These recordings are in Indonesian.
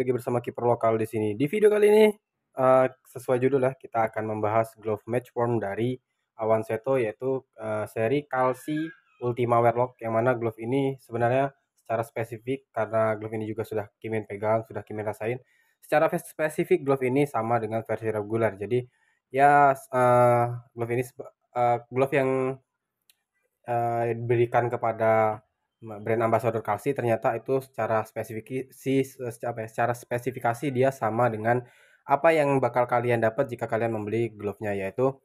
lagi bersama kiper lokal di sini. Di video kali ini uh, sesuai judul lah kita akan membahas glove match form dari Awan Seto yaitu uh, seri Kalsi Ultima Werlock yang mana glove ini sebenarnya secara spesifik karena glove ini juga sudah Kimin pegang, sudah Kimin rasain. Secara spesifik glove ini sama dengan versi regular. Jadi ya uh, glove ini uh, glove yang uh, diberikan kepada brand ambassador Kalsi ternyata itu secara spesifikasi secara, ya, secara spesifikasi dia sama dengan apa yang bakal kalian dapat jika kalian membeli glove-nya yaitu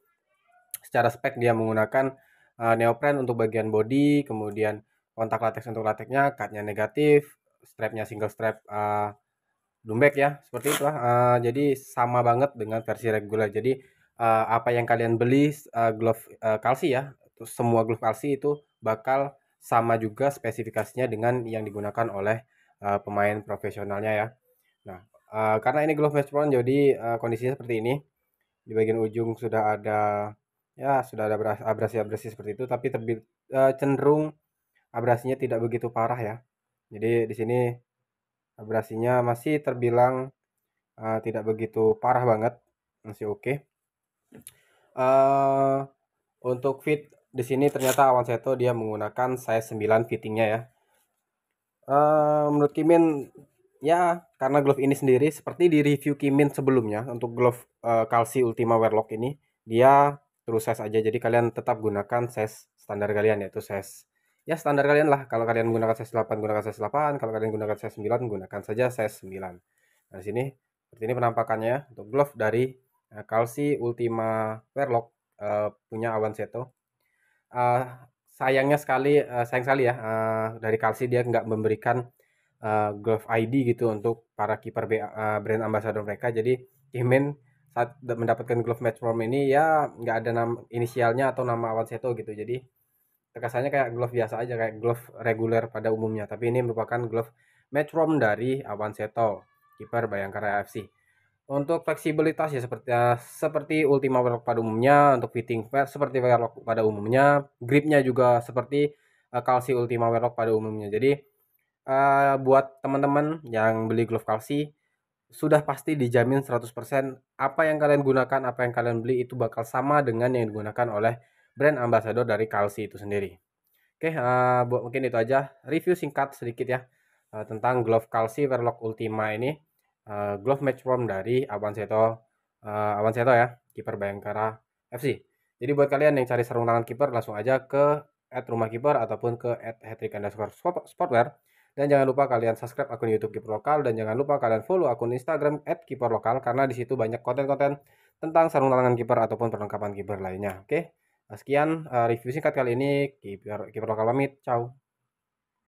secara spek dia menggunakan uh, neopren untuk bagian body, kemudian kontak latex untuk lateknya, cutnya negatif, strapnya single strap uh, eh, dumbek ya, seperti itulah. Uh, jadi sama banget dengan versi reguler. Jadi uh, apa yang kalian beli uh, glove uh, kalsi ya, semua glove kalsi itu bakal sama juga spesifikasinya dengan yang digunakan oleh uh, pemain profesionalnya ya. Nah, uh, karena ini glove match jadi uh, kondisinya seperti ini. Di bagian ujung sudah ada ya sudah ada abrasi-abrasi seperti itu tapi terbit, uh, cenderung abrasinya tidak begitu parah ya. Jadi di sini abrasinya masih terbilang uh, tidak begitu parah banget, masih oke. Okay. Uh, untuk fit di sini ternyata awan seto dia menggunakan size 9 fittingnya ya uh, menurut Kimin ya karena glove ini sendiri seperti di review Kimin sebelumnya untuk glove uh, eh, Kalsi Ultima Warlock ini dia terus size aja jadi kalian tetap gunakan size standar kalian yaitu size ya standar kalian lah kalau kalian menggunakan size 8 gunakan size 8 kalau kalian gunakan size 9 gunakan saja size 9 nah di sini seperti ini penampakannya untuk glove dari uh, eh, Kalsi Ultima Warlock uh, punya Awan Seto uh, sayangnya sekali uh, sayang sekali ya uh, dari Kalsi dia nggak memberikan uh, glove ID gitu untuk para kiper uh, brand ambassador mereka. Jadi Imin saat mendapatkan glove match form ini ya nggak ada nama inisialnya atau nama Awan Seto gitu. Jadi terkesannya kayak glove biasa aja kayak glove reguler pada umumnya. Tapi ini merupakan glove match form dari Awan Seto, kiper Bayangkara FC. Untuk fleksibilitas ya seperti ya, seperti Ultima Velg pada umumnya, untuk fitting pair seperti Velg pada umumnya, gripnya juga seperti uh, Kalsi Ultima Velg pada umumnya. Jadi uh, buat teman-teman yang beli glove Kalsi sudah pasti dijamin 100% apa yang kalian gunakan, apa yang kalian beli itu bakal sama dengan yang digunakan oleh brand ambassador dari Kalsi itu sendiri. Oke, uh, buat mungkin itu aja review singkat sedikit ya uh, tentang glove Kalsi Velg Ultima ini uh, glove match form dari Seto uh, Seto ya kiper Bayangkara FC jadi buat kalian yang cari sarung tangan kiper langsung aja ke at rumah kiper ataupun ke at hattrick underscore sportwear dan jangan lupa kalian subscribe akun YouTube Kiper Lokal dan jangan lupa kalian follow akun Instagram at lokal karena di situ banyak konten-konten tentang sarung tangan kiper ataupun perlengkapan kiper lainnya. Oke. Sekian eh, review singkat kali ini. Kiper kiper lokal pamit. Ciao.